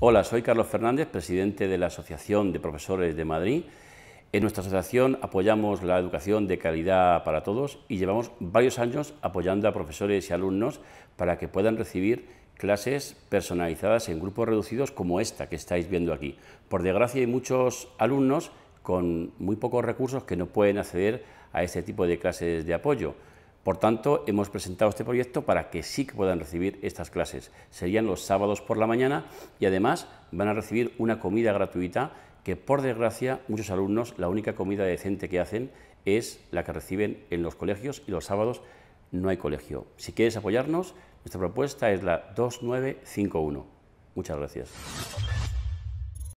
Hola, soy Carlos Fernández, presidente de la Asociación de Profesores de Madrid. En nuestra asociación apoyamos la educación de calidad para todos y llevamos varios años apoyando a profesores y alumnos para que puedan recibir clases personalizadas en grupos reducidos como esta que estáis viendo aquí. Por desgracia hay muchos alumnos con muy pocos recursos que no pueden acceder a este tipo de clases de apoyo. Por tanto, hemos presentado este proyecto para que sí que puedan recibir estas clases. Serían los sábados por la mañana y además van a recibir una comida gratuita que por desgracia muchos alumnos la única comida decente que hacen es la que reciben en los colegios y los sábados no hay colegio. Si quieres apoyarnos, nuestra propuesta es la 2951. Muchas gracias.